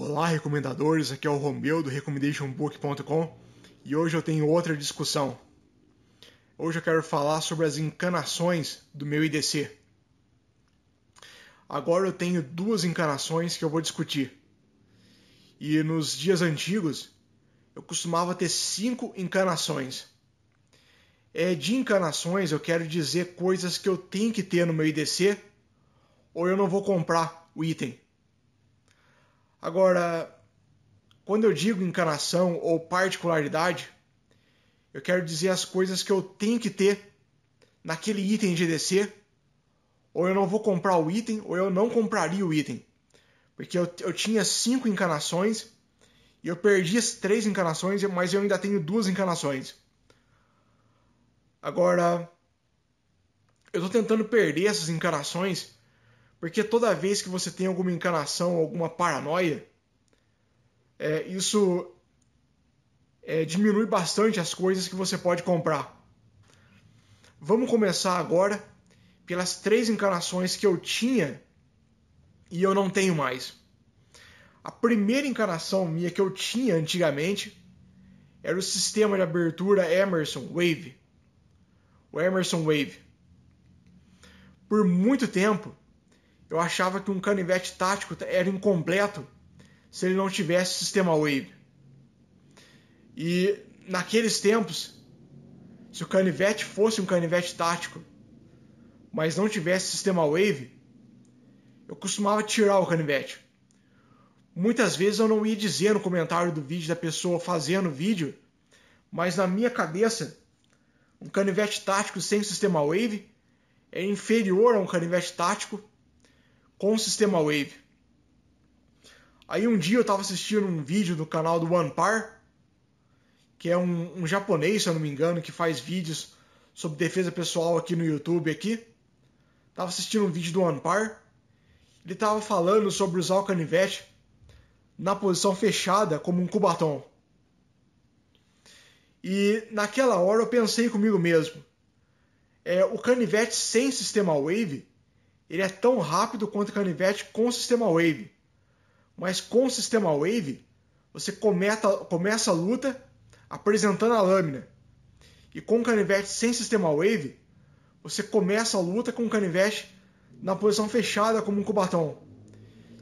Olá, recomendadores, aqui é o Romeu do recommendationbook.com e hoje eu tenho outra discussão. Hoje eu quero falar sobre as encanações do meu IDC. Agora eu tenho duas encanações que eu vou discutir. E nos dias antigos eu costumava ter cinco encanações. É, de encanações eu quero dizer coisas que eu tenho que ter no meu IDC ou eu não vou comprar o item. Agora, quando eu digo encanação ou particularidade, eu quero dizer as coisas que eu tenho que ter naquele item GDC, ou eu não vou comprar o item, ou eu não compraria o item. Porque eu, eu tinha cinco encanações e eu perdi as três encanações, mas eu ainda tenho duas encanações. Agora, eu estou tentando perder essas encanações porque toda vez que você tem alguma encarnação, alguma paranoia, é, isso é, diminui bastante as coisas que você pode comprar. Vamos começar agora pelas três encarnações que eu tinha e eu não tenho mais. A primeira encarnação minha que eu tinha antigamente era o sistema de abertura Emerson Wave. O Emerson Wave. Por muito tempo eu achava que um canivete tático era incompleto se ele não tivesse sistema Wave. E naqueles tempos, se o canivete fosse um canivete tático, mas não tivesse sistema Wave, eu costumava tirar o canivete. Muitas vezes eu não ia dizer no comentário do vídeo da pessoa fazendo o vídeo, mas na minha cabeça, um canivete tático sem sistema Wave é inferior a um canivete tático com o sistema Wave. Aí um dia eu estava assistindo um vídeo do canal do OnePar, que é um, um, japonês, se eu não me engano, que faz vídeos sobre defesa pessoal aqui no YouTube aqui. Tava assistindo um vídeo do OnePar. Ele estava falando sobre usar o canivete na posição fechada como um cubatão. E naquela hora eu pensei comigo mesmo, é, o canivete sem sistema Wave ele é tão rápido quanto o canivete com o sistema Wave. Mas com o sistema Wave, você cometa, começa a luta apresentando a lâmina. E com o canivete sem sistema Wave, você começa a luta com o canivete na posição fechada como um cubatão.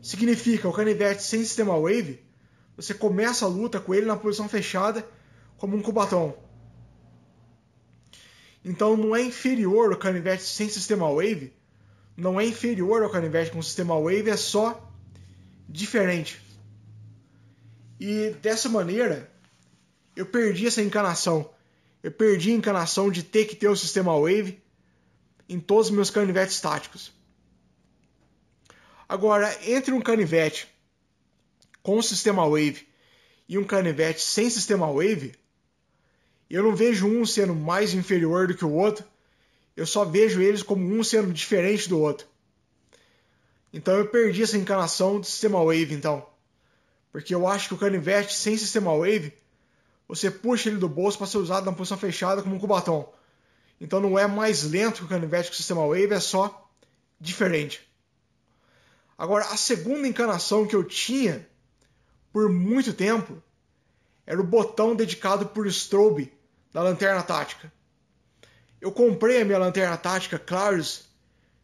Significa, o canivete sem sistema Wave, você começa a luta com ele na posição fechada como um cubatão. Então não é inferior o canivete sem sistema Wave não é inferior ao Canivete com o sistema Wave, é só diferente. E dessa maneira, eu perdi essa encanação. Eu perdi a encanação de ter que ter o sistema Wave em todos os meus canivetes táticos. Agora, entre um canivete com o sistema Wave e um canivete sem sistema Wave, eu não vejo um sendo mais inferior do que o outro eu só vejo eles como um sendo diferente do outro. Então eu perdi essa encarnação do sistema Wave, então. Porque eu acho que o canivete sem sistema Wave, você puxa ele do bolso para ser usado na posição fechada como um cubatão. Então não é mais lento que o canivete com o sistema Wave, é só diferente. Agora, a segunda encarnação que eu tinha por muito tempo era o botão dedicado por Strobe da Lanterna Tática. Eu comprei a minha lanterna tática Clarus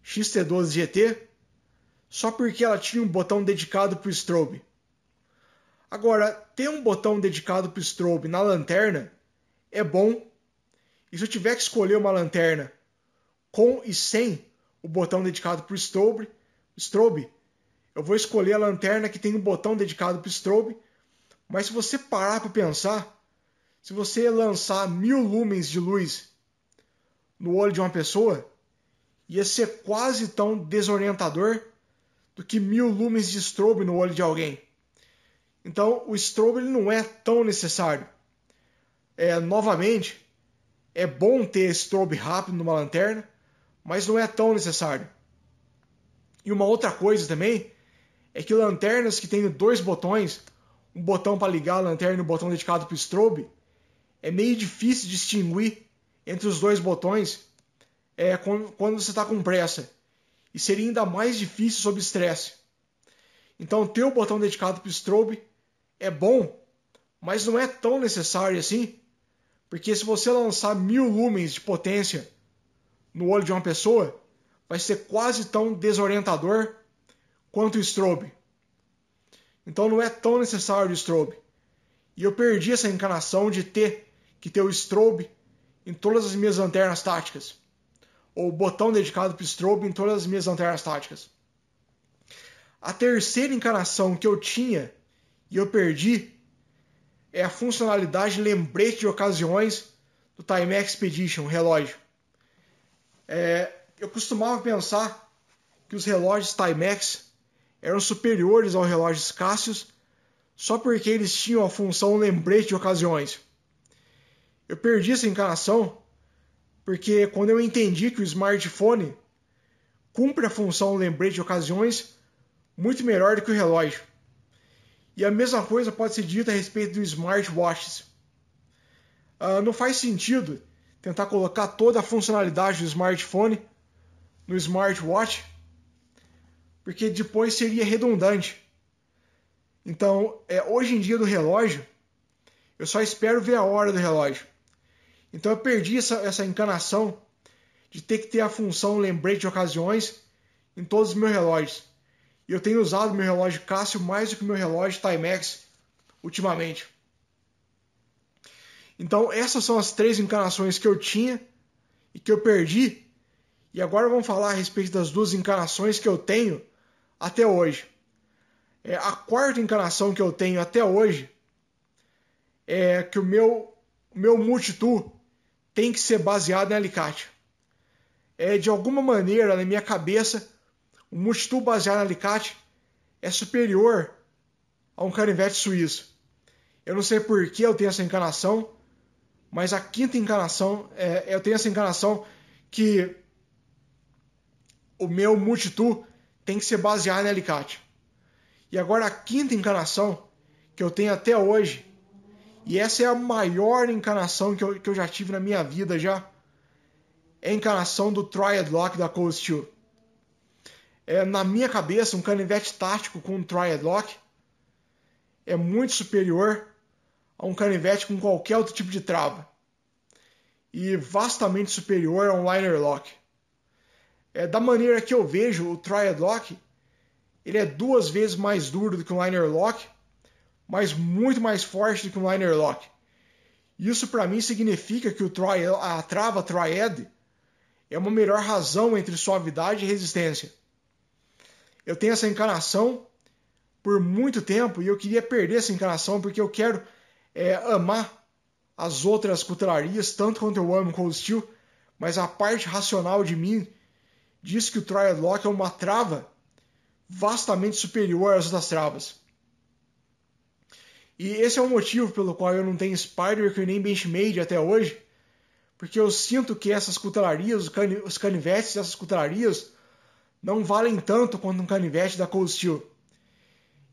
XT12 GT só porque ela tinha um botão dedicado para o strobe. Agora, ter um botão dedicado para o strobe na lanterna é bom. E se eu tiver que escolher uma lanterna com e sem o botão dedicado para o strobe, strobe, eu vou escolher a lanterna que tem um botão dedicado para o strobe. Mas se você parar para pensar, se você lançar mil lumens de luz no olho de uma pessoa ia ser quase tão desorientador do que mil lumens de strobe no olho de alguém. Então, o strobe ele não é tão necessário. É, novamente, é bom ter strobe rápido numa lanterna, mas não é tão necessário. E uma outra coisa também é que lanternas que têm dois botões, um botão para ligar a lanterna e um botão dedicado para o strobe, é meio difícil distinguir entre os dois botões é, quando você está com pressa. E seria ainda mais difícil sob estresse. Então, ter o botão dedicado para o strobe é bom, mas não é tão necessário assim. Porque se você lançar mil lumens de potência no olho de uma pessoa, vai ser quase tão desorientador quanto o strobe. Então não é tão necessário o strobe. E eu perdi essa encanação de ter que ter o strobe em todas as minhas lanternas táticas. Ou botão dedicado para strobe em todas as minhas lanternas táticas. A terceira encarnação que eu tinha e eu perdi é a funcionalidade lembrete de ocasiões do Time Expedition, relógio. É, eu costumava pensar que os relógios Timex eram superiores aos relógios Cassius só porque eles tinham a função lembrete de ocasiões. Eu perdi essa encarnação porque quando eu entendi que o smartphone cumpre a função lembrete de ocasiões muito melhor do que o relógio. E a mesma coisa pode ser dita a respeito dos smartwatches. Uh, não faz sentido tentar colocar toda a funcionalidade do smartphone no smartwatch, porque depois seria redundante. Então, é, hoje em dia do relógio, eu só espero ver a hora do relógio. Então eu perdi essa, essa encanação de ter que ter a função lembrete de ocasiões em todos os meus relógios. E eu tenho usado meu relógio Cássio mais do que meu relógio Timex ultimamente. Então essas são as três encanações que eu tinha e que eu perdi. E agora vamos falar a respeito das duas encanações que eu tenho até hoje. É, a quarta encarnação que eu tenho até hoje é que o meu, meu multitu tem que ser baseado em alicate. É de alguma maneira, na minha cabeça, um multitu baseado em alicate é superior a um canivete suíço. Eu não sei por que eu tenho essa encarnação, mas a quinta encarnação é, eu tenho essa encarnação que o meu multitu tem que ser baseado em alicate. E agora a quinta encarnação que eu tenho até hoje e essa é a maior encarnação que eu, que eu já tive na minha vida já. É a encarnação do Triad Lock da Cold Steel. É, na minha cabeça, um canivete tático com um Triad Lock é muito superior a um canivete com qualquer outro tipo de trava. E vastamente superior a um Liner Lock. É, da maneira que eu vejo o Triad Lock, ele é duas vezes mais duro do que um Liner Lock mas muito mais forte do que um liner lock. Isso para mim significa que a trava Triad é uma melhor razão entre suavidade e resistência. Eu tenho essa encarnação por muito tempo e eu queria perder essa encarnação porque eu quero é, amar as outras cutelarias tanto quanto eu amo Cold Steel, mas a parte racional de mim diz que o Triad Lock é uma trava vastamente superior às outras travas. E esse é o motivo pelo qual eu não tenho Spider e nem Benchmade até hoje, porque eu sinto que essas cutelarias, os canivetes dessas cutelarias, não valem tanto quanto um canivete da Cold Steel.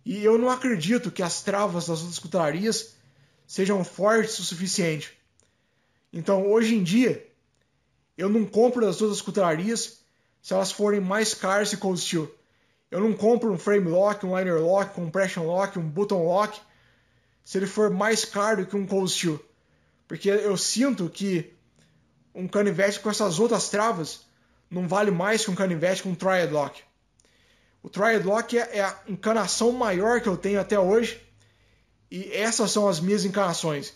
E eu não acredito que as travas das outras cutelarias sejam fortes o suficiente. Então, hoje em dia, eu não compro das outras cutelarias se elas forem mais caras que Cold Steel. Eu não compro um frame lock, um liner lock, um compression lock, um button lock, se ele for mais caro que um cold steel. Porque eu sinto que um canivete com essas outras travas não vale mais que um canivete com um triad lock. O triad lock é, é, a encanação maior que eu tenho até hoje. E essas são as minhas encanações.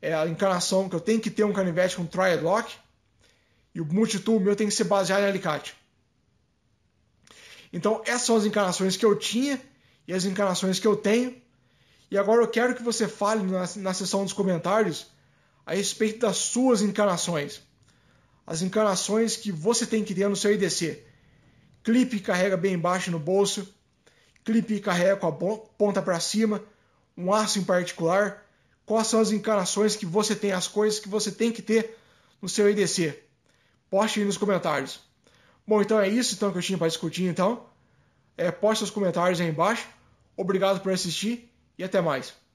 É a encanação que eu tenho que ter um canivete com triad lock. E o multitool meu tem que ser baseado em alicate. Então essas são as encanações que eu tinha e as encanações que eu tenho. E agora eu quero que você fale na, na dos comentários a respeito das suas encarnações. As encarnações que você tem que ter no seu IDC. Clipe carrega bem embaixo no bolso, clipe carrega com a ponta para cima, um aço em particular. Quais são as encarnações que você tem, as coisas que você tem que ter no seu IDC? Poste aí nos comentários. Bom, então é isso então, que eu tinha para discutir. Então, é, poste os comentários aí embaixo. Obrigado por assistir e até mais.